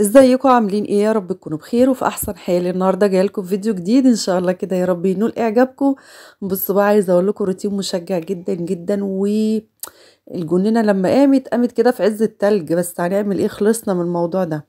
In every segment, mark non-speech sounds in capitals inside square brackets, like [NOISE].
ازيكم عاملين ايه يا رب تكونوا بخير وفي احسن حال النهارده جايلكم فيديو جديد ان شاء الله كده يا رب ينول اعجابكم بصوا بقى عايزه اقول لكم روتين مشجع جدا جدا و لما قامت قامت كده في عز التلج بس هنعمل ايه خلصنا من الموضوع ده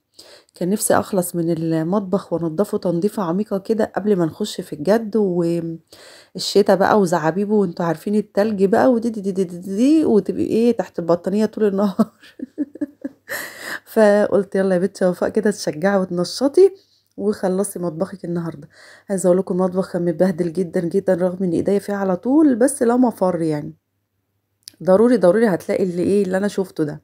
كان نفسي اخلص من المطبخ وانضفه تنظيفه عميقه كده قبل ما نخش في الجد والشتا بقى وزعابيبه وانتوا عارفين التلج بقى ودي دي دي دي, دي, دي وتبقي ايه تحت البطانيه طول النهار [LAUGHS] [LAUGHS] فقلت يلا يا بت وفاء كده تشجعي وتنشطي وخلصي مطبخك النهارده عايزه اقول لكم المطبخ كان متبهدل جدا جدا رغم ان ايديا فيه على طول بس لا مفر يعني ضروري ضروري هتلاقي اللي ايه اللي انا شفته ده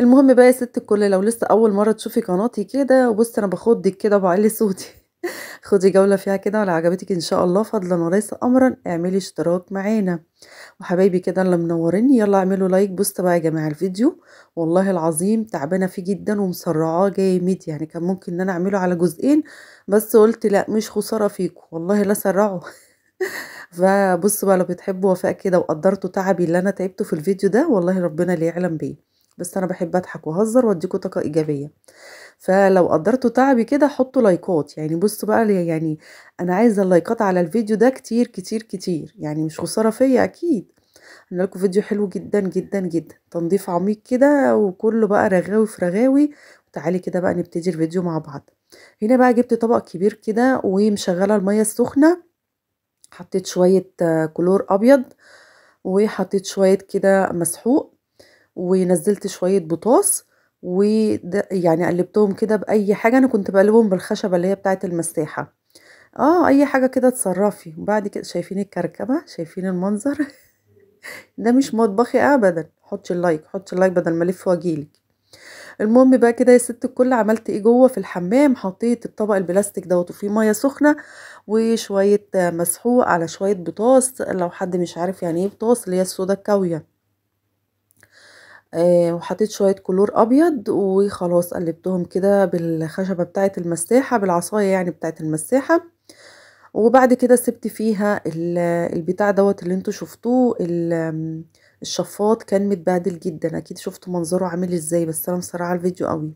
المهم بقى يا ست الكل لو لسه اول مره تشوفي قناتي كده وبصي انا بخضك كده وبعلي صوتي [LAUGHS] خدي جولة فيها كده ولو عجبتك إن شاء الله فضلا وليس أمرا اعملي اشتراك معانا وحبايبي كده اللي منوريني يلا اعملوا لايك بوست بقى يا جماعة الفيديو والله العظيم تعبانة فيه جدا ومسرعاه جامد يعني كان ممكن إن أنا أعمله على جزئين بس قلت لا مش خسارة فيكم والله لا سرعه [LAUGHS] فبصوا بقى لو بتحبوا وفاء كده وقدرتوا تعبي اللي أنا تعبته في الفيديو ده والله ربنا اللي يعلم بيه بس أنا بحب أضحك وأهزر وأديكوا طاقة إيجابية فلو قدرتوا تعبي كده حطوا لايكات يعني بصوا بقى يعني انا عايزه اللايكات على الفيديو ده كتير كتير كتير يعني مش خساره فيا اكيد انا لكم فيديو حلو جدا جدا جدا تنظيف عميق كده وكله بقى رغاوي في رغاوي تعالي كده بقى نبتدي الفيديو مع بعض هنا بقى جبت طبق كبير كده ومشغله الميه السخنه حطيت شويه آه، كلور ابيض وحطيت شويه كده مسحوق ونزلت شويه بطاس وده يعني قلّبتهم كده بأي حاجة أنا كنت بقلبهم بالخشبة اللي هي بتاعة المساحة، آه أي حاجة كده اتصرّفي، وبعد كده شايفين الكركبة، شايفين المنظر [LAUGHS] ده مش مطبخي أبدًا، حُطّي اللايك، حُطّي اللايك بدل ما ألِف واجيلك المهم بقى كده يا سِت الكل عملت إيه جوّه في الحمّام، حطّيت الطبق البلاستيك دوت وفيه مَيّة سخنة وشوية مسحوق على شوية بطاس لو حد مش عارف يعني إيه بطاس اللي هي الصودا الكاوية. آه، وحطيت شوية كلور أبيض وخلاص قلبتهم كده بالخشبة بتاعة المساحة بالعصاية يعني بتاعة المساحة وبعد كده سبت فيها البتاع دوت اللي انتوا شفتوه الشفاط كان متبهدل جدا اكيد شفتوا منظره عامل ازاي بس انا مسرعه الفيديو قوي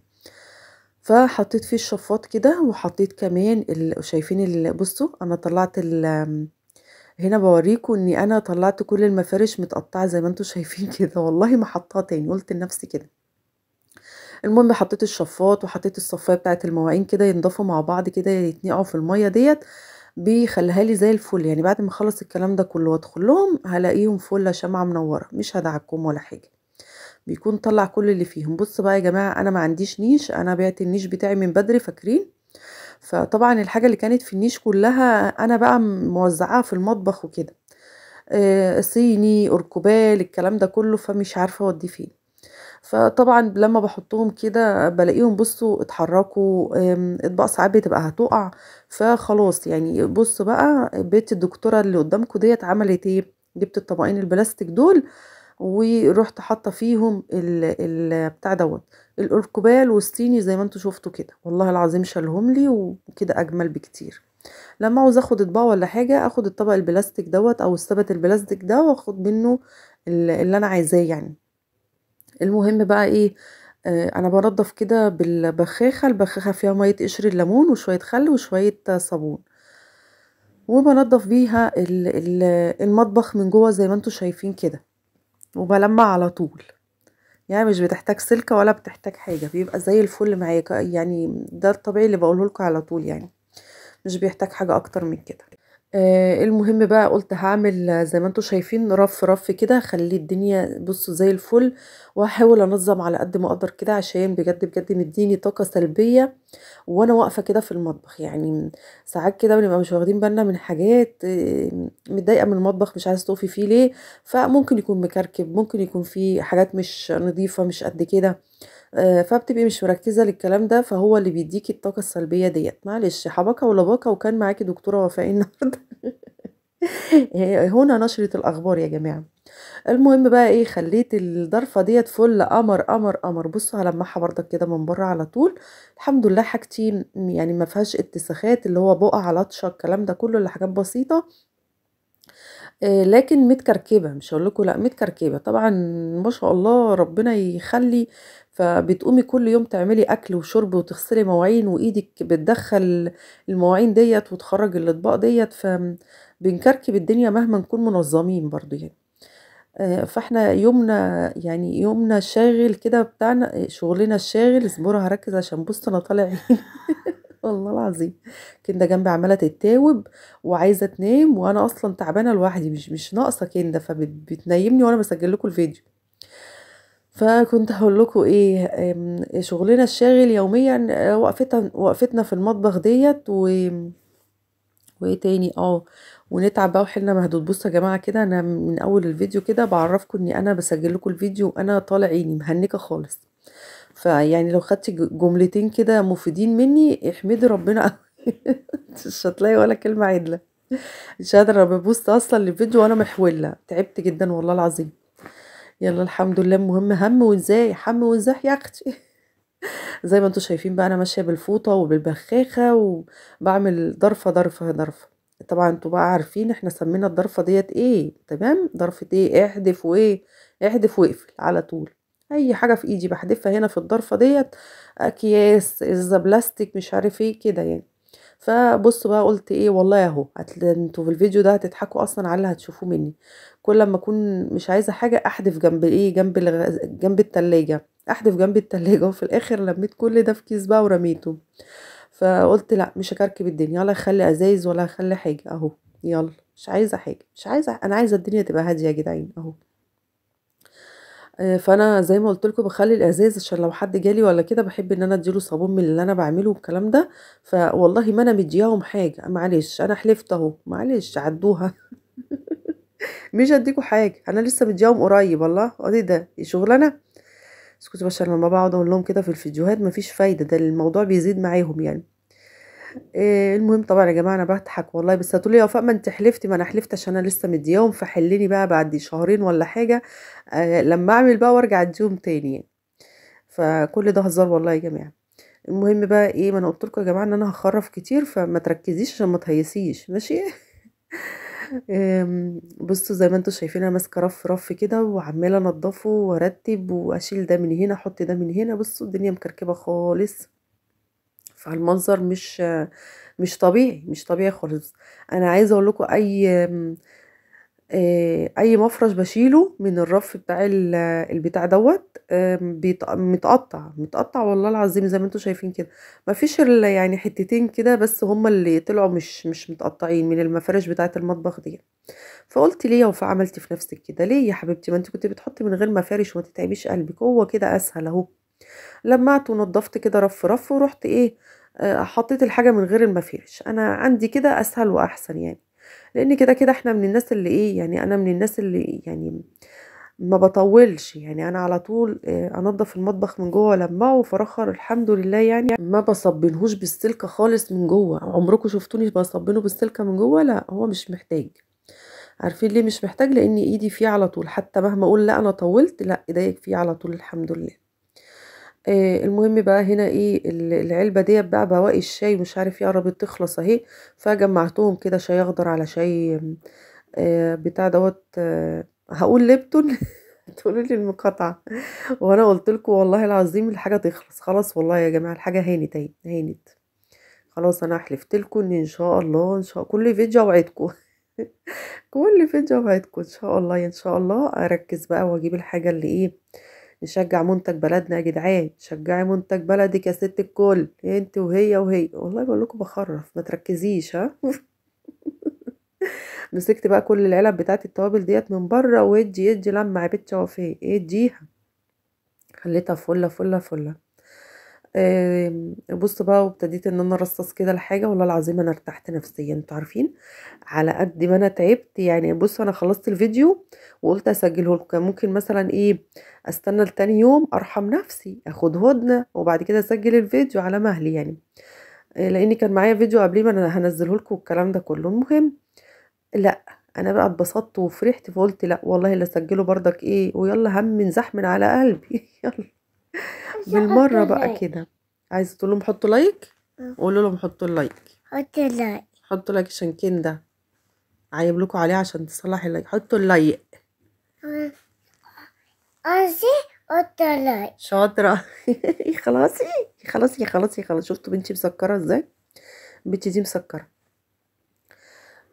فحطيت فيه الشفاط كده وحطيت كمان شايفين بصوا انا طلعت هنا بوريكم اني انا طلعت كل المفارش متقطعه زي ما انتم شايفين [LAUGHS] كده والله ما حطها تاني قلت لنفسي كده المهم حطيت الشفاط وحطيت الصفايه بتاعه المواعين كده ينضفوا مع بعض كده يتنقعوا في الميه ديت بيخليها لي زي الفل يعني بعد ما اخلص الكلام ده كله وادخل لهم هلاقيهم فله شمعه منوره مش هدعكم ولا حاجه بيكون طلع كل اللي فيهم بص بقى يا جماعه انا ما عنديش نيش انا بعت النيش بتاعي من بدري فاكرين فطبعا الحاجة اللي كانت في النيش كلها أنا بقى موزعاها في المطبخ وكده آه، صيني اركبال الكلام ده كله فمش عارفة أوديه فين فطبعا لما بحطهم كده بلاقيهم بصوا اتحركوا اطباق ساعات بتبقى هتقع فخلاص يعني بصوا بقى بيت الدكتورة اللي قدامكم ديت عملت ايه جبت الطبقين البلاستيك دول ورحت حاطه فيهم البتاع دوت الاركوبال والصيني زي ما انتم شفتوا كده والله العظيم شالهم لي وكده اجمل بكتير لما عاوز اخد اطباق ولا حاجه اخد الطبق البلاستيك دوت او الثبت البلاستيك ده واخد منه اللي انا عايزاه يعني المهم بقى ايه آه انا بنضف كده بالبخاخه البخاخه فيها ميه قشر الليمون وشويه خل وشويه صابون وبنضف بيها المطبخ من جوه زي ما انتم شايفين كده وبلمع على طول يعني مش بتحتاج سلكة ولا بتحتاج حاجة بيبقى زي الفل معايا يعني ده الطبيعي اللي بقوله لكم على طول يعني مش بيحتاج حاجة اكتر من كده آه، المهم بقى قُلت هعمل زي ما أنتم شايفين رف، رف كده خلي الدنيا بُصّوا زي الفل، وهحاول أنظّم على قد ما أقدر كده عشان بجد، بجد مدّيني طاقة سلبية وأنا واقفة كده في المطبخ، يعني ساعات كده بنبقى مش واخدين بالنا من حاجات آه، متضايقة من المطبخ مش عايزة تُقفي فيه ليه، فممكن يكون مكركب، ممكن يكون فيه حاجات مش نضيفة مش قد كده. آه، فبتبقي مش مركزه للكلام ده فهو اللي بيديكي الطاقه السلبيه ديت معلش حبكه باكه وكان معاكي دكتوره وفاء النهارده [LAUGHS] هنا نشرة الأخبار يا جماعة المهم بقى ايه خليت الضرفة ديت فل قمر قمر قمر بصوا هلمعها بردك كده من بره على طول الحمد لله حاجتي يعني ما فيهاش اتساخات اللي هو بقع لطشة الكلام ده كله اللي حاجات بسيطة آه، لكن متكركبه مش هقول لكم لا متكركبه طبعا ما شاء الله ربنا يخلي فبتقومي كل يوم تعملي اكل وشرب وتغسلي مواعين وايدك بتدخل المواعين ديت وتخرج الاطباق ديت فبنكركب الدنيا مهما نكون منظمين برضو يعني آه، فاحنا يومنا يعني يومنا الشاغل كده بتاعنا شغلنا الشاغل اصبروا هركز عشان بص انا طالع [LAUGHS] والله العظيم كندا جنبي عماله تتاوب وعايزه تنام وانا اصلا تعبانه لوحدي مش مش ناقصه كندا فبتنيمني وانا بسجل لكم الفيديو فكنت هقول لكم ايه شغلنا الشاغل يوميا آه، وقفتنا وقفتنا في المطبخ ديت و وايه تاني اه ونتعب بقى وحلنا مهدود بصوا يا جماعه كده انا من اول الفيديو كده بعرفكم اني انا بسجل لكم الفيديو وانا طالع عيني مهنكه خالص فيعني لو خدت جملتين كده مفيدين مني احمدي ربنا [LAUGHS] مش هتلاقي ولا كلمه عدله مش قادره ببص اصلا للفيديو وانا محوله تعبت جدا والله العظيم يلا الحمد لله المهم هم وازاي حم وازاي يا اختي [LAUGHS] زي ما انتوا شايفين بقى انا ماشيه بالفوطه وبالبخاخه وبعمل ضرفه ضرفه ضرفه طبعا انتوا بقى عارفين احنا سمينا الضرفه ديت ايه تمام ضرفه ايه احذف وايه احذف واقفل على طول اي حاجه في ايدي بحذفها هنا في الضرفه ديت اكياس اذا بلاستيك مش عارف ايه كده يعني فبص بقى قلت ايه والله اهو انتوا في الفيديو ده هتضحكوا اصلا على اللي هتشوفوه مني كل لما اكون مش عايزه حاجه احدف جنب ايه جنب جنب التلاجة احدف جنب التلاجة وفي الاخر لميت كل ده في كيس بقى ورميته فقلت لا مش هكركب الدنيا ولا اخلي ازايز ولا اخلي حاجه اهو يلا مش عايزه حاجه مش عايزه انا عايزه الدنيا تبقى هاديه يا جدعان اهو آه، فانا زي ما قلت لكم بخلي الازاز عشان لو حد جالي ولا كده بحب ان انا اديله صابون من اللي انا بعمله والكلام ده فوالله ما انا مدياهم حاجه معلش انا حلفت اهو معلش عدوها [LAUGHS] مش هديكوا حاجه انا لسه مدياهم قريب والله ادي ده شغلانه اسكتوا بس انا لما بقعد اقول لهم كده في الفيديوهات مفيش فايده ده الموضوع بيزيد معاهم يعني إيه، المهم طبعا يا جماعه انا بضحك والله بس هتقولي يا وفاء ما انت حلفتي ما انا حلفت عشان انا لسه مديهم فحلني بقى بعد شهرين ولا حاجه آه، لما اعمل بقى وارجع اديهم تاني يعني. فكل ده هزار والله يا جماعه المهم بقى ايه ما انا قلت لكم يا جماعه ان انا هخرف كتير فما تركزيش عشان ما تهيسيش ماشي [LAUGHS] بصوا زي ما انتم شايفين انا ماسكه رف رف كده وعماله انضفه وارتب واشيل ده من هنا احط ده من هنا بصوا الدنيا مكركبه خالص فالمنظر مش مش طبيعي مش طبيعي خالص انا عايزه اقول لكم اي آه، اي مفرش بشيله من الرف بتاع البتاع دوت آه، متقطع متقطع والله العظيم زي ما انتم شايفين كده مفيش يعني حتتين كده بس هما اللي طلعوا مش مش متقطعين من المفارش بتاعه المطبخ دي فقلت ليه وفي عملتي في نفسك كده ليه يا حبيبتي ما انت كنت بتحطي من غير مفارش وما تتعبيش قلبك هو كده اسهل اهو لمعت ونضفت كده رف رف ورحت ايه آه، حطيت الحاجه من غير المفارش انا عندي كده اسهل واحسن يعني لان كده كده احنا من الناس اللي ايه يعني انا من الناس اللي يعني ما بطولش يعني انا على طول آه، انضف المطبخ من جوه لمعه وفرخر الحمد لله يعني ما بصبنهوش بالسلكه خالص من جوه عمركم شفتوني بصبنه بالسلكه من جوه لا هو مش محتاج عارفين ليه مش محتاج لان ايدي فيه على طول حتى مهما اقول لا انا طولت لا ايديك فيه على طول الحمد لله آه، المهم بقى هنا إيه العلبة دي بقى بواقي الشاي مش عارف إيه قربت تخلص أهي، فجمعتهم كده شاي أخضر على شاي آه، بتاع دوت آه، هقول ليبتون [LAUGHS] تقولوا لي المقاطعة وانا قلت لكم والله العظيم الحاجة تخلص، خلاص والله يا جماعة الحاجة هانت أهي هانت، خلاص أنا حلفت لكم إن إن شاء الله إن شاء كل فيديو أوعدكم [LAUGHS] كل فيديو أوعدكم إن شاء الله إن شاء الله أركز بقى وأجيب الحاجة اللي إيه نشجع منتج بلدنا يا جدعان شجعي منتج بلدك يا ست الكل انت وهي وهي والله بقول لكم بخرف ما تركزيش ها [LAUGHS] مسكت بقى كل العلب بتاعت التوابل ديت من بره وادي ادي لما يا بت شوفيه اديها خليتها فله فله فله بص بقى وابتديت ان انا ارصص كده الحاجه والله العظيم انا ارتحت نفسيا انتوا عارفين على قد ما انا تعبت يعني بصوا انا خلصت الفيديو وقلت اسجله لكم ممكن مثلا ايه استنى لتاني يوم ارحم نفسي اخد هدنه وبعد كده اسجل الفيديو على مهلي يعني آه، لان كان معايا فيديو قبليه ما انا هنزله لكم والكلام ده كله المهم لا انا بقى اتبسطت وفرحت فقلت لا والله اللي اسجله بردك ايه ويلا هم من زحم على قلبي [LAUGHS] يلا بالمره بقى كده عايزه تقول لهم حطوا لايك آه. قولوا لهم حطوا اللايك حطوا لايك حطوا لايك عشان كنده عيب لكم عليه عشان تصلحي اللايك حطوا اللايك آه. قصدي حطوا لايك شاطره خلاصي [LAUGHS] خلاصي خلاصي خلاص شفتوا بنتي مسكره ازاي بنتي دي مسكره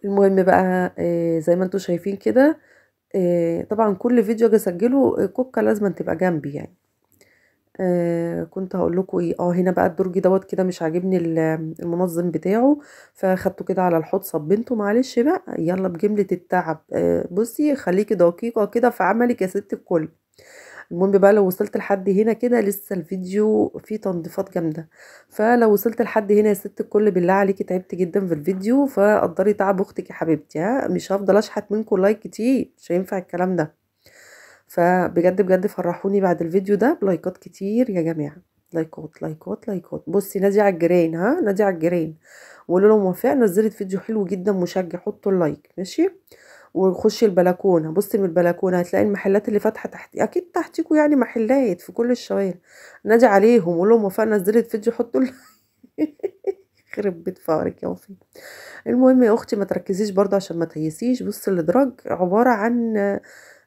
المهم بقى آه، زي ما انتوا شايفين كده طبعا كل فيديو اجي اسجله كوكا لازم تبقى جنبي يعني آه كنت هقول لكم ايه اه هنا بقى الدرج دوت كده مش عاجبني المنظم بتاعه فاخدته كده على الحوض صبنته معلش بقى يلا بجمله التعب آه بصي خليكي دقيقه كده في عملك يا ست الكل المهم بقى لو وصلت لحد هنا كده لسه الفيديو فيه تنظيفات جامده فلو وصلت لحد هنا يا ست الكل بالله عليكي تعبت جدا في الفيديو فقدري تعب اختك يا حبيبتي ها مش هفضل اشحت منكم لايك كتير مش هينفع الكلام ده فبجد بجد فرحوني بعد الفيديو ده بلايكات كتير يا جماعه لايكات لايكات لايكات بصي نادي على الجيران ها نادي على الجيران وقولوا لهم وفاء نزلت فيديو حلو جدا مشجع حطوا اللايك ماشي وخشي البلكونه بصي من البلكونه هتلاقي المحلات اللي فاتحه تحت اكيد تحتيكوا يعني محلات في كل الشوارع نادي عليهم وقولوا لهم وفاء نزلت فيديو حطوا يخرب [LAUGHS] بيت فقرك يا وفي المهم يا اختي ما تركزيش برضه عشان ما تهيسيش بصي الادراج عباره عن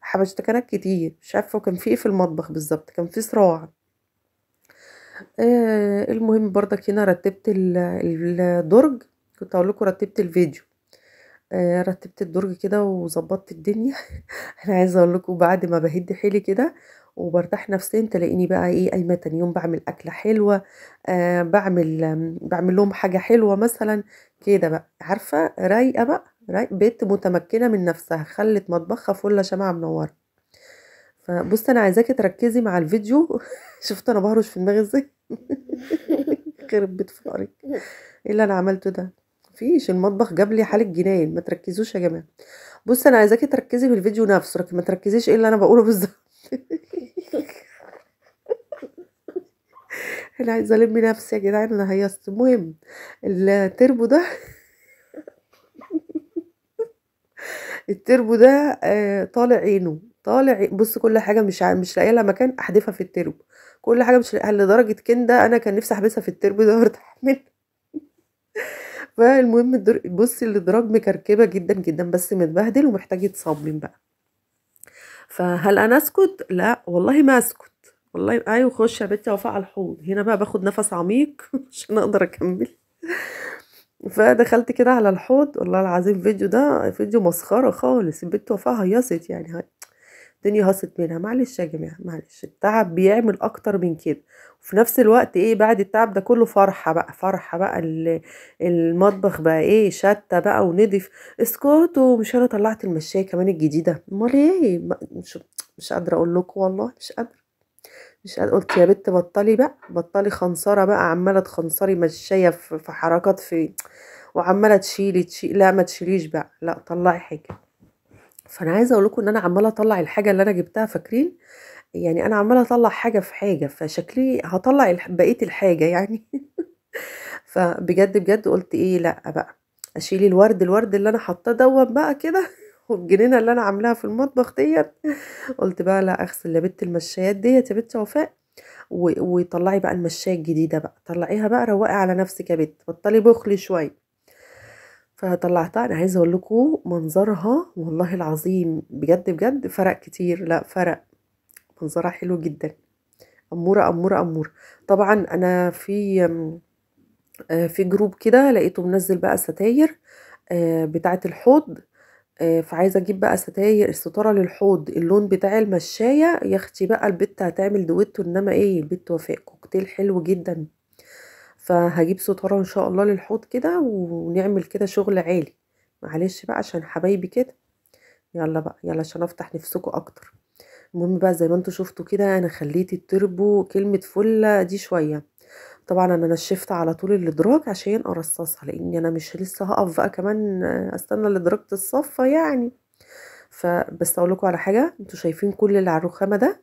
حبشتكنات كتير مش عارفه كان في ايه في المطبخ بالظبط كان في صراع آه المهم برضك هنا رتبت الدرج كنت اقول لكم رتبت الفيديو آه رتبت الدرج كده وظبطت الدنيا [LAUGHS] انا عايزه اقول لكم بعد ما بهد حيلي كده وبرتاح نفسيا تلاقيني بقى ايه قايمه تاني يوم بعمل اكله حلوه آه بعمل بعمل لهم حاجه حلوه مثلا كده بقى عارفه رايقه بقى بنت متمكنه من نفسها خلت مطبخها فله شمعه منوره فبص انا عايزاكي تركزي مع الفيديو [LAUGHS] شفت انا بهرش في دماغي ازاي [LAUGHS] خرب بيت فقرك ايه اللي انا عملته ده مفيش المطبخ جاب لي حاله جناين ما تركزوش يا جماعه بص انا عايزاكي تركزي في الفيديو نفسه لكن ما تركزيش ايه اللي انا بقوله بالظبط [LAUGHS] انا عايزه الم نفسي يا جدعان انا هيصت المهم التربو ده التربو ده آه، طالع عينه طالع بص كل حاجه مش ع... مش لاقيه لها مكان احذفها في التربو كل حاجه مش لاقيها لدرجه كده انا كان نفسي احبسها في التربو ده وارتاح منها [LAUGHS] فالمهم الدر... بصي الادراج مكركبه جدا جدا بس متبهدل ومحتاج يتصمم بقى فهل انا اسكت لا والله ما اسكت والله ايوه خش يا بنتي وفاء على الحوض هنا بقى باخد نفس عميق [LAUGHS] عشان اقدر اكمل فدخلت كده على الحوض والله العظيم فيديو ده فيديو مسخره خالص البنت وفاء هيصت يعني هاي. الدنيا هصت منها معلش يا جماعه معلش التعب بيعمل اكتر من كده وفي نفس الوقت ايه بعد التعب ده كله فرحه بقى فرحه بقى المطبخ بقى ايه شتى بقى ونضف اسكتوا مش انا طلعت المشايه كمان الجديده امال ايه مش مش قادره اقول لكم والله مش قادره مش قلت يا بت بطلي بقى بطلي خنصره بقى عماله تخنصري مشايه في حركات في [TSK] وعماله تشيلي تشيلي لا ما تشيليش بقى لا طلعي حاجه فانا عايزه اقول لكم ان انا عماله اطلع الحاجه اللي انا جبتها فاكرين يعني انا عماله اطلع حاجه في حاجه فشكلي هطلع بقيه الحاجه يعني [LAUGHS] فبجد بجد قلت ايه لا بقى اشيلي الورد الورد اللي انا حاطاه دوت بقى كده والجنينه اللي انا عاملاها في المطبخ ديت قلت بقى لا اغسل لبت المشايات ديت يا بت وفاء وطلعي بقى المشايه الجديده بقى طلعيها بقى روقي على نفسك يا بت بطلي بخلي شويه فطلعتها انا عايزه اقول لكم منظرها والله العظيم بجد بجد فرق كتير لا فرق منظرها حلو جدا اموره اموره اموره طبعا انا في آه، في جروب كده لقيته منزل بقى ستاير آه، بتاعه الحوض آه، فعايزه اجيب بقى ستاير الستاره للحوض اللون بتاع المشايه يا اختي بقى البت هتعمل دويتو انما ايه البت وفاء كوكتيل حلو جدا فهجيب ستاره ان شاء الله للحوض كده ونعمل كده شغل عالي معلش بقى عشان حبايبي كده يلا بقى يلا عشان افتح نفسكم اكتر المهم بقى زي ما انتوا شفتوا كده انا خليت التربو كلمه فله دي شويه طبعا انا نشفت على طول الادراج عشان ارصصها لاني انا مش لسه هقف بقى كمان استنى الادراك تتصفى يعني فبس اقول لكم على حاجه انتوا شايفين كل اللي على الرخامه ده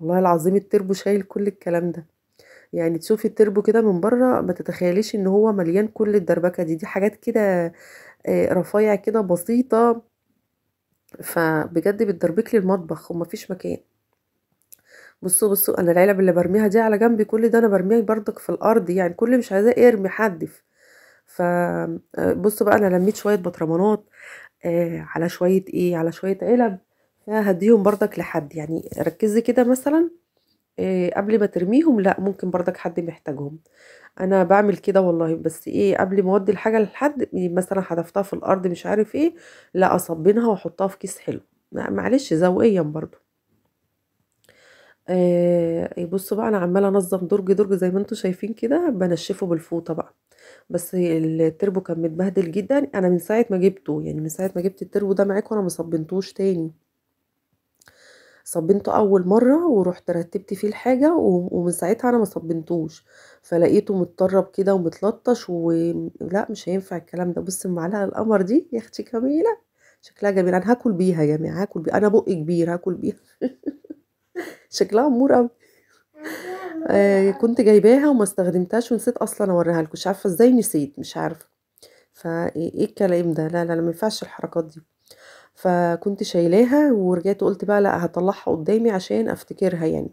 والله العظيم التربو شايل كل الكلام ده يعني تشوفي التربو كده من بره ما تتخيليش ان هو مليان كل الدربكه دي دي حاجات كده آه، رفايع كده بسيطه فبجد بتدربك للمطبخ المطبخ ومفيش مكان بصوا بصوا انا العلب اللي برميها دي على جنبي كل ده انا برميه بردك في الارض يعني كل مش عايزاه ارمي حد ف آه، بصوا بقى انا لميت شويه بطرمانات آه على شويه ايه على شويه علب هديهم بردك لحد يعني ركزي كده مثلا آه، قبل ما ترميهم لا ممكن بردك حد محتاجهم انا بعمل كده والله بس ايه قبل ما اودي الحاجه لحد مثلا حذفتها في الارض مش عارف ايه لا اصبنها واحطها في كيس حلو معلش ذوقيا برضو آآ آه، بُصّوا بقى أنا عمّالة أنظّم درج، درج زي ما أنتم شايفين كده، بنشفه بالفوطة بقى، بس التربو كان متبهدل جدًا، أنا من ساعة ما جِبته، يعني من ساعة ما جِبت التربو ده معاكم انا ما صبّنتوش تاني. صبّنته أول مرّة ورُحت رتّبت فيه الحاجة ومن ساعتها أنا ما صبّنتوش، فلقيته متطرّب كده ومتلطّش ولأ مش هينفع الكلام ده، بُصّي المعلقة القمر دي يا أختي جميلة، شكلها جميل، أنا هاكل بيها يا جماعة، هاكل بيها، أنا بُقّي كبير هاكل بيها [LAUGHS] شكلها امور قوي آه، كنت جايباها وما استخدمتهاش ونسيت اصلا اوريها لكم مش عارفه ازاي نسيت مش عارفه فايه إيه الكلام ده لا لا ما ينفعش الحركات دي فكنت شايلاها ورجعت وقلت بقى لا هطلعها قدامي عشان افتكرها يعني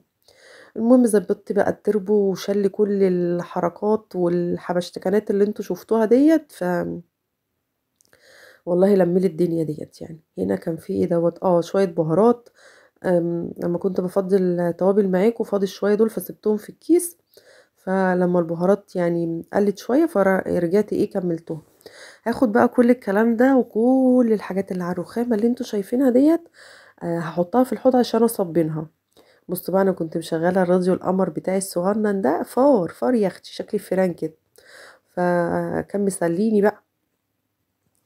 المهم ظبطت بقى التربو وشل كل الحركات والحبشتكنات اللي انتوا شفتوها ديت ف والله لملي الدنيا ديت يعني هنا كان في ايه دوت اه شويه بهارات لمّا كنت بفضل التوابل معاك وفاضي شوية دول فسِبتهم في الكيس، فلمّا البهارات يعني قَلِّت شوية فرجعت رجعت إيه كمّلتهم، هاخد بقى كل الكلام ده وكل الحاجات اللي على الرخامة اللي انتوا شايفينها ديت آه، هحطها في الحوض عشان أصبّنها، بص بقى أنا كنت مشغّلة الراديو القمر بتاعي الصغنن ده فار، فار يا أختي شكل الفيران كده، فكان مسلّيني بقى،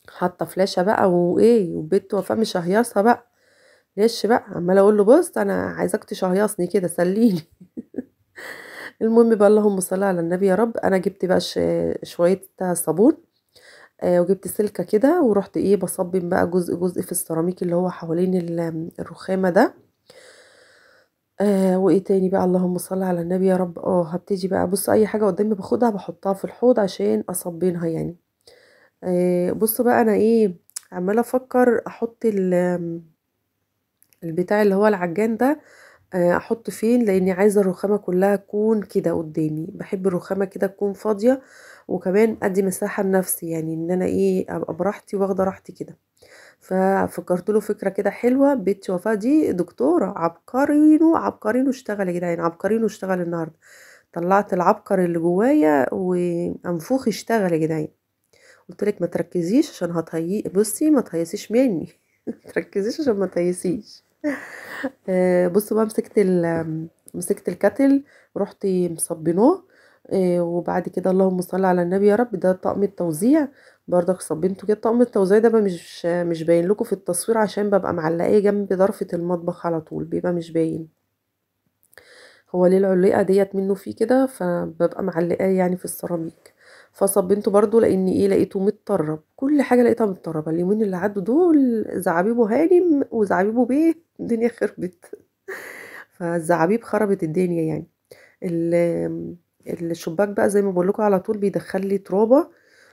حاطّة فلاشة بقى وإيه وبت وفاء هيصه بقى. ليش بقى عمال اقول له بص انا عايزاك تشهيصني كده سليني [LAUGHS] المهم بقى اللهم صل على النبي يا رب انا جبت بقى شويه صابون آه، وجبت سلكه كده ورحت ايه بصبم بقى جزء جزء في السيراميك اللي هو حوالين الرخامه ده آه وايه تاني بقى اللهم صل على النبي يا رب اه هبتدي بقى بص اي حاجه قدامي باخدها بحطها في الحوض عشان اصبنها يعني آه بص بقى انا ايه عماله افكر احط البتاع اللي هو العجان ده آه، احط فين لاني عايزه الرخامه كلها تكون كده قدامي بحب الرخامه كده تكون فاضيه وكمان ادي مساحه لنفسي يعني ان انا ايه ابقى براحتي واخده راحتي كده ففكرت له فكره كده حلوه بنت وفاء دي دكتوره عبقرينو عبقرينو اشتغل يا جدعان عبقرينو اشتغل النهارده طلعت العبقر اللي جوايا وانفوخ اشتغل يا جدعان قلت لك ما تركزيش عشان هتهيئ بصي ما تهيسيش مني [LAUGHS] تركزيش عشان ما تهيسيش آه، بصوا بقى مسكت مسكت الكتل رحت مصبناه آه، وبعد كده اللهم صل على النبي يا رب ده طقم التوزيع بردك صبنته كده طقم التوزيع ده بقى مش مش باين لكم في التصوير عشان ببقى معلقاه جنب ظرفه المطبخ على طول بيبقى مش باين هو ليه العلقه ديت منه فيه كده فببقى معلقاه يعني في السيراميك فصبنته برضو لان ايه لقيته متطرب كل حاجه لقيتها متطربه اليومين اللي عدوا دول زعبيبه هانم وزعبيبه بيه الدنيا خربت فالزعابيب خربت الدنيا يعني الشباك بقى زي ما بقول لكم على طول بيدخل لي ترابه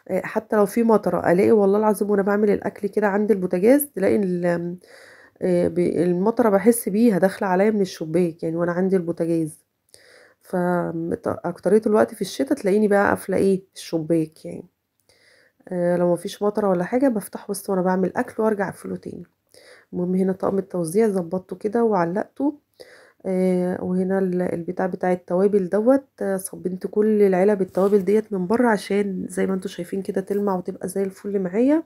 آه، حتى لو في مطره الاقي والله العظيم وانا بعمل الاكل كده عند البوتاجاز تلاقي آه، المطره بحس بيها داخله عليا من الشباك يعني وانا عندي البوتاجاز اكتريت الوقت في الشتاء تلاقيني بقى قافله ايه الشباك يعني آه، لو مفيش مطره ولا حاجه بفتحه بس وانا بعمل اكل وارجع اقفله تاني المهم هنا طقم التوزيع ظبطته كده وعلقته آه، وهنا البتاع بتاع التوابل دوت آه، صبنت كل العلب التوابل ديت من بره عشان زي ما انتم شايفين كده تلمع وتبقى زي الفل معايا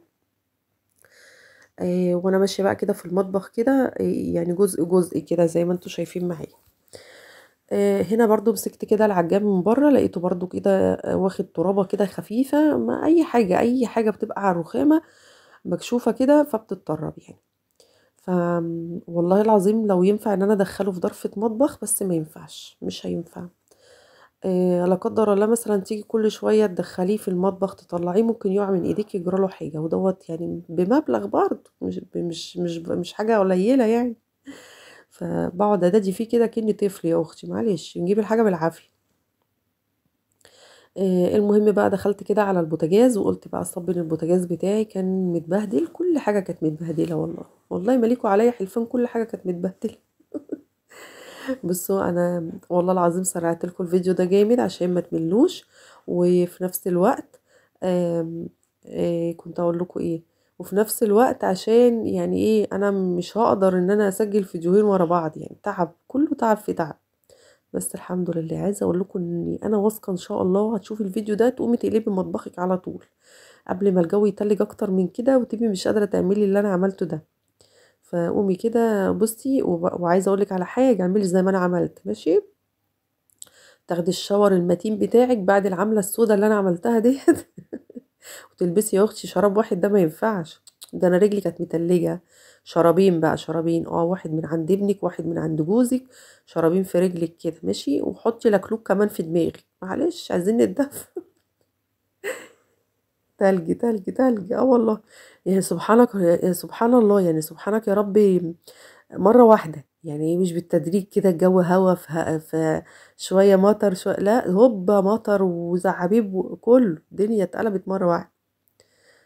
آه، وانا ماشيه بقى كده في المطبخ كده يعني جزء جزء كده زي ما انتم شايفين معايا هنا برضو مسكت كده العجان من بره لقيته برضو كده واخد ترابه كده خفيفه ما اي حاجه اي حاجه بتبقى على الرخامه مكشوفه كده فبتضطرب يعني ف والله العظيم لو ينفع ان انا ادخله في ظرفة مطبخ بس ما ينفعش مش هينفع إيه لا قدر الله مثلا تيجي كل شويه تدخليه في المطبخ تطلعيه ممكن يقع من ايديك يجرى له حاجه ودوت يعني بمبلغ برضه مش مش مش مش حاجه قليله يعني فبقعد ادادي فيه كده كاني طفل يا اختي معلش نجيب الحاجه بالعافيه إيه المهم بقى دخلت كده على البوتاجاز وقلت بقى اصبن البوتاجاز بتاعي كان متبهدل كل حاجه كانت متبهدله والله والله ماليكوا عليا حلفان كل حاجه كانت متبهدله [LAUGHS] بصوا انا والله العظيم سرعت لكم الفيديو ده جامد عشان ما تملوش وفي نفس الوقت آم آم آه، كنت اقول لكم ايه وفي نفس الوقت عشان يعني ايه انا مش هقدر ان انا اسجل فيديوهين ورا بعض يعني تعب كله تعب في تعب بس الحمد لله عايزه اقول لكم اني انا واثقه ان شاء الله هتشوفي الفيديو ده تقومي تقلبي مطبخك على طول قبل ما الجو يتلج اكتر من كده وتبقي مش قادره تعملي اللي انا عملته ده فقومي كده بصي وعايزه اقولك على حاجه اعملي زي ما انا عملت ماشي تاخدي الشاور المتين بتاعك بعد العمله السوداء اللي انا عملتها ديت [LAUGHS] وتلبسي يا اختي شراب واحد ده ما ينفعش ده انا رجلي كانت متلجه شرابين بقى شرابين اه واحد من عند ابنك واحد من عند جوزك شرابين في رجلك كده ماشي وحطي لكلوك كمان في دماغك معلش عايزين نتدفى [LAUGHS] تلج تلج تلج اه والله يعني سبحانك يا سبحان الله يعني سبحانك يا ربي مرة واحدة يعني مش بالتدريج كده الجو هوا في شوية مطر شوية لا هوبا مطر وزعابيب وكله الدنيا اتقلبت مرة واحدة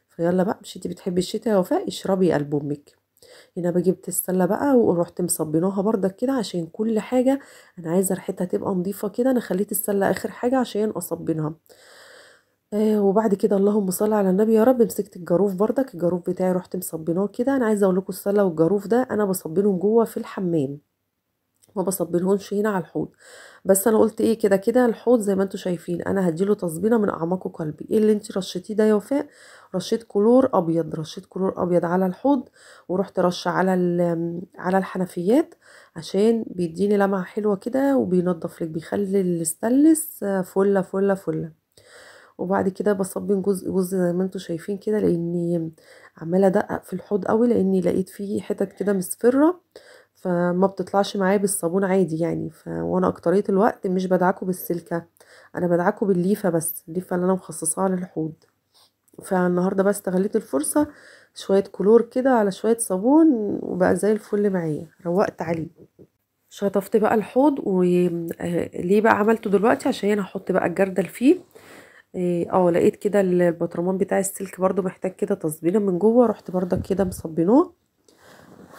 فيلا بقى مش انت بتحبي الشتاء يا وفاء اشربي قلب امك هنا بقى جبت السله بقى ورحت مصبناها بردك كده عشان كل حاجه انا عايزه ريحتها تبقى نظيفه كده انا خليت السله اخر حاجه عشان اصبنها آه، وبعد كده اللهم صل على النبي يا رب مسكت الجارُوف برضك، الجارُوف بتاعي رُحت مصبناه كده، أنا عايزة أقول لكم السَلّة والجارُوف ده أنا بصبنهم جوّه في الحمّام، ما بصبنهمش هنا على الحوض، بس أنا قُلت إيه كده، كده الحوض زي ما أنتم شايفين أنا هديله له تصبينة من أعماق قلبي، إيه اللي أنتِ رشّيتيه ده يا وفاء؟ رشّيت كلور أبيض، رشّيت كلور أبيض على الحوض ورُحت رشّة على على الحنفيّات عشان بيدّيني لَمعة حلوة كده وبينضّف لِك، بيخلّي الستلس آه، فُلّة، فُلّة، فُلّة. وبعد كده بصبن جزء جزء زي ما انتوا شايفين كده لاني عماله ادقق في الحوض قوي لاني لقيت فيه حتت كده مصفره فما بتطلعش معايا بالصابون عادي يعني وانا اكتريت الوقت مش بدعكه بالسلكه انا بدعكه بالليفه بس الليفه اللي انا مخصصاها للحوض فالنهارده بس استغليت الفرصه شويه كلور كده على شويه صابون وبقى زي الفل معايا روقت عليه شطفت بقى الحوض وليه آه، بقى عملته دلوقتي عشان انا هحط بقى الجردل فيه إيه، اه لقيت كده البطرمان بتاع السلك برضو محتاج كده تصبينه من جوه رحت برضك كده مصبنوه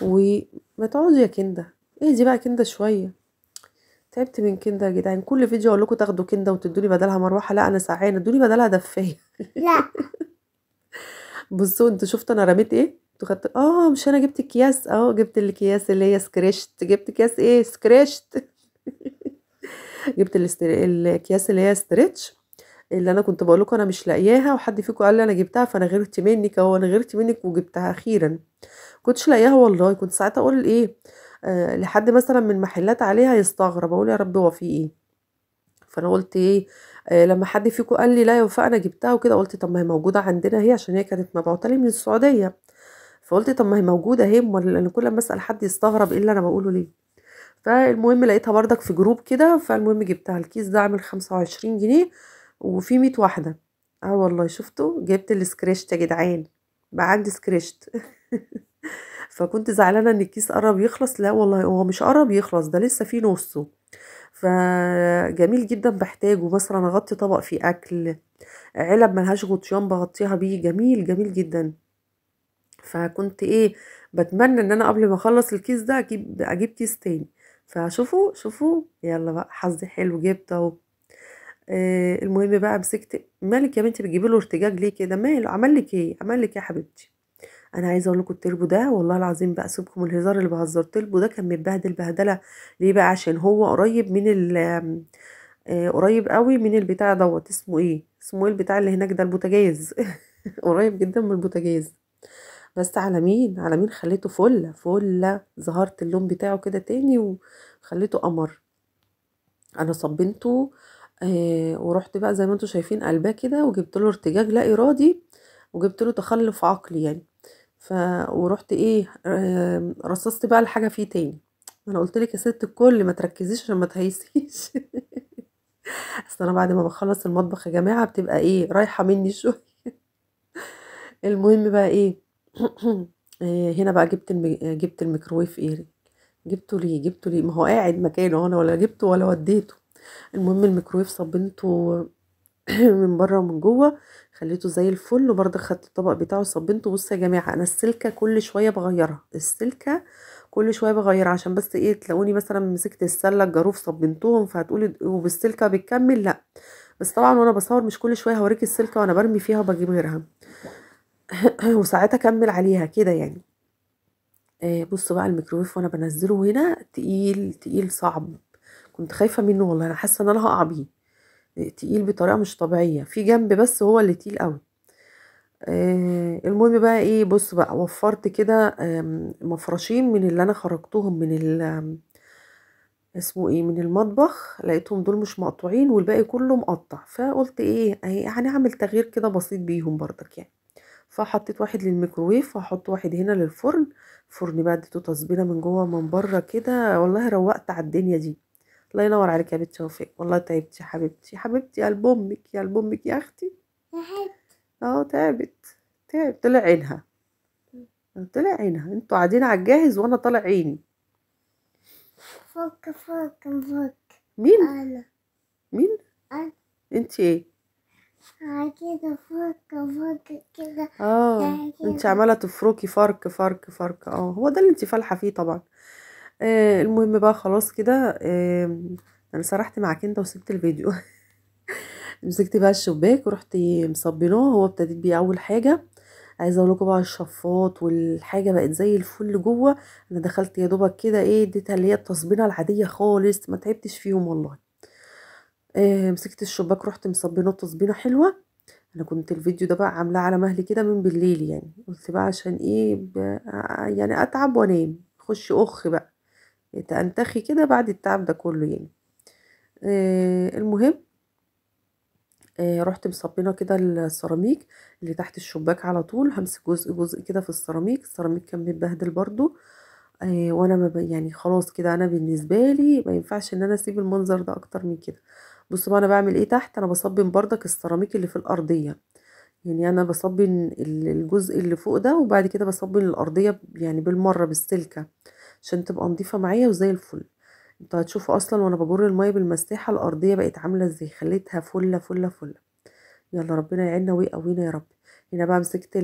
وما تقعدوا يا كنده اهدي بقى كنده شويه تعبت من كنده يا جدعان كل فيديو اقول لكم تاخدوا كنده وتدوني بدلها مروحه لا انا سعانه ادوني بدلها دفايه لا [LAUGHS] بصوا انتوا شفتوا انا رميت ايه انتوا خدت اه مش انا جبت اكياس اه جبت الاكياس اللي هي سكريشت جبت اكياس ايه سكريشت [LAUGHS] جبت الاكياس اللي هي ستريتش اللي انا كنت بقول لكم انا مش لاقياها وحد فيكم قال لي انا جبتها فانا غيرت منك اهو انا غيرت منك وجبتها اخيرا كنتش لاقياها والله كنت ساعتها اقول ايه آه لحد مثلا من محلات عليها يستغرب اقول يا رب هو في ايه فانا قلت ايه آه لما حد فيكم قال لي لا يا وفاء انا جبتها وكده قلت طب ما هي موجوده عندنا هي عشان هي كانت مبعوته لي من السعوديه فقلت طب ما هي موجوده اهي امال انا كل ما اسال حد يستغرب ايه اللي انا بقوله ليه فالمهم لقيتها بردك في جروب كده فالمهم جبتها الكيس ده عامل 25 جنيه وفي ميت واحدة اه والله شفتوا جبت السكريشت يا جدعان بقى عندي سكريشت [LAUGHS] فكنت زعلانه ان الكيس قرب يخلص لا والله هو مش قرب يخلص ده لسه فيه نصه فجميل جدا بحتاجه مثلا اغطي طبق فيه اكل علب ملهاش غطيان بغطيها بيه جميل جميل جدا فكنت ايه بتمنى ان انا قبل ما اخلص الكيس ده اجيب اجيب كيس تاني فشوفوا شوفوا يلا بقى حظي حلو جبت اهو آه المهم بقى مسكت مالك يا بنتي بتجيبي له ارتجاج ليه كده ماله عمل لك ايه عمل لك ايه يا حبيبتي انا عايزه اقول لكم التربو ده والله العظيم بقى سيبكم الهزار اللي بهزر التربو ده كان متبهدل بهدله ليه بقى عشان هو قريب من ال آه قريب قوي من البتاع دوت اسمه ايه اسمه ايه البتاع اللي هناك ده البوتاجاز [LAUGHS] قريب جدا من البوتاجاز بس على مين على مين خليته فله فله ظهرت اللون بتاعه كده تاني وخليته قمر انا صبنته آه، ورُحت بقى زي ما أنتم شايفين قالباه كده وجِبت له ارتجاج لا إرادي، وجِبت له تخلُّف عقلي يعني، ف ورُحت إيه آه، رصّصت بقى الحاجة فيه تاني، أنا قُلت لِك يا سِت الكل ما تركّزيش عشان ما تهيسيش [LAUGHS] أصل أنا بعد ما بخلص المطبخ يا جماعة بتبقى إيه رايحة منّي شوية [LAUGHS] المهم بقى إيه [CLEARS THROAT] آه، هنا بقى جِبت الم جِبت الميكروويف إيه جِبته ليه، جِبته ليه ما هو قاعد مكانه أهو أنا ولا جِبته ولا ودّيته. المهم الميكرويف صبنته [CLEARS THROAT] من بره ومن جوه خليته زي الفل وبرده خدت الطبق بتاعه صبنته بصوا يا جماعه انا السلكه كل شويه بغيرها السلكه كل شويه بغيرها عشان بس ايه تلاقوني مثلا مسكت السله الجاروف صبنتهم فهتقولي وبالسلكه بتكمل لا بس طبعا وانا بصور مش كل شويه هوريك السلكه وانا برمي فيها وبجيب غيرها [CLEARS THROAT] وساعتها اكمل عليها كده يعني آه بصوا بقى الميكروويف وانا بنزله هنا تقيل تقيل صعب كنت خايفه منه والله انا حاسه ان انا هقع بيه تقيل بطريقه مش طبيعيه في جنب بس هو اللي تقيل قوي آه المهم بقى ايه بص بقى وفرت كده مفرشين من اللي انا خرجتهم من ال اسمه ايه من المطبخ لقيتهم دول مش مقطوعين والباقي كله مقطع فقلت ايه اهي هنعمل تغيير كده بسيط بيهم بردك يعني فحطيت واحد للميكروويف وهحط واحد هنا للفرن فرن بقى اديته تصبيره من جوه من بره كده والله روقت على الدنيا دي الله ينور عليك يا بنت بالتوفيق والله تعبت يا حبيبتي حبيبتي يا لبامك يا لبامك يا اختي اه تعبت تعبت طلع عينها طلع عينها انتوا قاعدين على الجاهز وانا طالع عيني فك فك فك مين انا مين انا انت ايه كده فرك فرك كده اه انت عماله تفركي فرك فرك فرك اه هو ده اللي انت فالحه فيه طبعا آه المهم بقى خلاص كده آه انا سرحت معاك انت وسبت الفيديو [LAUGHS] مسكت بقى الشباك ورحت مصبناه هو ابتديت بيه اول حاجه عايزه اقول لكم بقى الشفاط والحاجه بقت زي الفل جوه انا دخلت يا دوبك كده ايه اديتها اللي هي التصبينه العاديه خالص ما تعبتش فيهم والله آه مسكت الشباك رحت مصبناه تصبينه حلوه انا كنت الفيديو ده بقى عاملاه على مهلي كده من بالليل يعني قلت بقى عشان ايه يعني اتعب وانام خش اخ بقى تنتخي كده بعد التعب ده كله يعني آه المهم آه رحت مصبينه كده السيراميك اللي تحت الشباك على طول همسك جزء جزء كده في السيراميك السيراميك كان متبهدل برضو آه وانا ما يعني خلاص كده انا بالنسبه لي ما ينفعش ان انا اسيب المنظر ده اكتر من كده بصوا بقى انا بعمل ايه تحت انا بصبن بردك السيراميك اللي في الارضيه يعني انا بصبن الجزء اللي فوق ده وبعد كده بصبن الارضيه يعني بالمره بالسلكه عشان تبقى نضيفة معايا وزي الفل انتوا هتشوفوا اصلا وانا بجر المية بالمساحة الارضية بقت عاملة ازاي خليتها فلة فلة فلة يلا ربنا يعيننا ويقوينا يا رب هنا بقى مسكت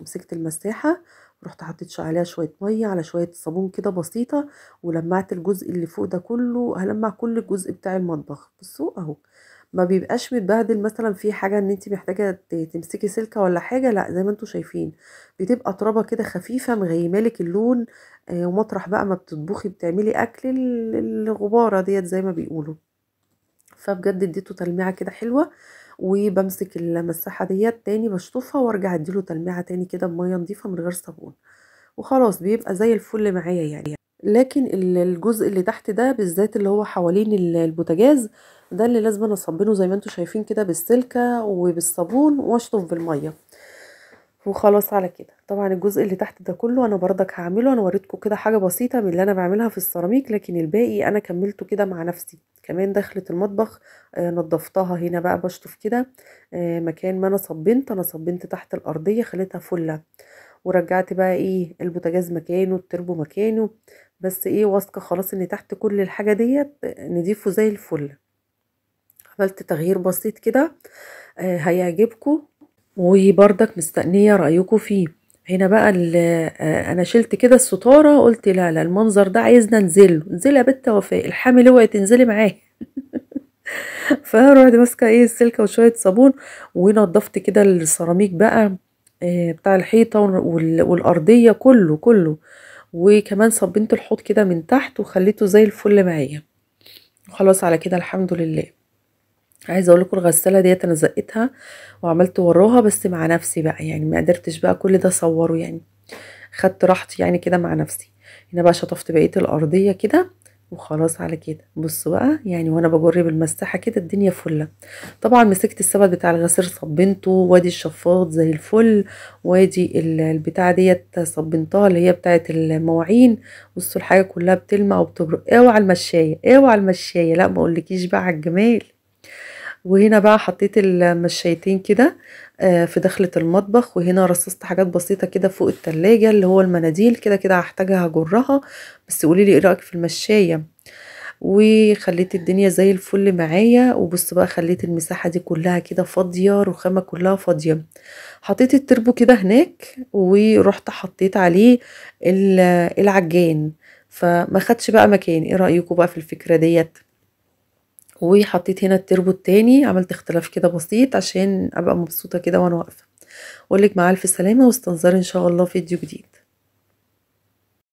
مسكت المساحة رحت حطيت عليها شوية مية على شوية صابون كده بسيطة ولمعت الجزء اللي فوق ده كله هلمع كل الجزء بتاع المطبخ بصوا اهو ما بيبقاش متبهدل مثلا في حاجه ان انت محتاجه تمسكي سلكه ولا حاجه لا زي ما انتم شايفين بتبقى ترابه كده خفيفه مغيمالك اللون آه، ومطرح بقى ما بتطبخي بتعملي اكل الغباره ديت زي ما بيقولوا فبجد اديته تلميعه كده حلوه وبمسك المساحه ديت تاني بشطفها وارجع اديله تلميعه تاني كده بميه نظيفه من غير صابون وخلاص بيبقى زي الفل معايا يعني لكن الجزء اللي تحت ده بالذات اللي هو حوالين البوتاجاز ده اللي لازم اصبنه زي ما انتم شايفين كده بالسلكه وبالصابون واشطف بالميه وخلاص على كده طبعا الجزء اللي تحت ده كله انا بردك هعمله انا وريتكم كده حاجه بسيطه من اللي انا بعملها في السيراميك لكن الباقي انا كملته كده مع نفسي كمان دخلت المطبخ آه نضفتها هنا بقى بشطف كده آه مكان ما انا صبنت انا صبنت تحت الارضيه خليتها فله ورجعت بقى ايه البوتاجاز مكانه التربو مكانه بس ايه واثقه خلاص ان تحت كل الحاجه ديت نضيفه زي الفل عملت تغيير بسيط كده آه، هيعجبكم وبرضك مستنيه رايكم فيه هنا بقى آه، انا شلت كده الستاره قلت لا لا المنظر ده عايزنا ننزله انزلي يا بت وفاء الحامل اوعي تنزلي معاه [LAUGHS] فروحت ماسكه ايه السلكه وشويه صابون ونضفت كده السيراميك بقى آه، بتاع الحيطه والارضيه كله كله وكمان صبنت الحوض كده من تحت وخليته زي الفل معايا وخلاص على كده الحمد لله عايزه اقول لكم الغساله ديت انا زقتها وعملت وراها بس مع نفسي بقى يعني ما قدرتش بقى كل ده اصوره يعني خدت راحتي يعني كده مع نفسي هنا بقى شطفت بقيه الارضيه كده وخلاص على كده بص بقى يعني وانا بجري بالمساحه كده الدنيا فله طبعا مسكت السبت بتاع الغسيل صبنته وادي الشفاط زي الفل وادي البتاعه ديت صبنتها اللي هي بتاعه المواعين بصوا الحاجه كلها بتلمع وبتبرق اوعى المشايه اوعى المشايه لا ما اقولكيش بقى على الجمال وهنا بقى حطيت المشايتين كده آه، في دخلة المطبخ وهنا رصصت حاجات بسيطة كده فوق التلاجة اللي هو المناديل كده كده هحتاجها هجرها بس قوليلي ايه رأيك في المشاية وخليت الدنيا زي الفل معايا وبص بقى خليت المساحة دي كلها كده فاضية رخامة كلها فاضية حطيت التربو كده هناك ورحت حطيت عليه العجان فما خدش بقى مكان ايه رأيكم بقى في الفكرة ديت وحطيت هنا التربو التاني عملت اختلاف كده بسيط عشان ابقى مبسوطه كده وانا واقفه اقولك مع الف سلامه واستنظري ان شاء الله فيديو جديد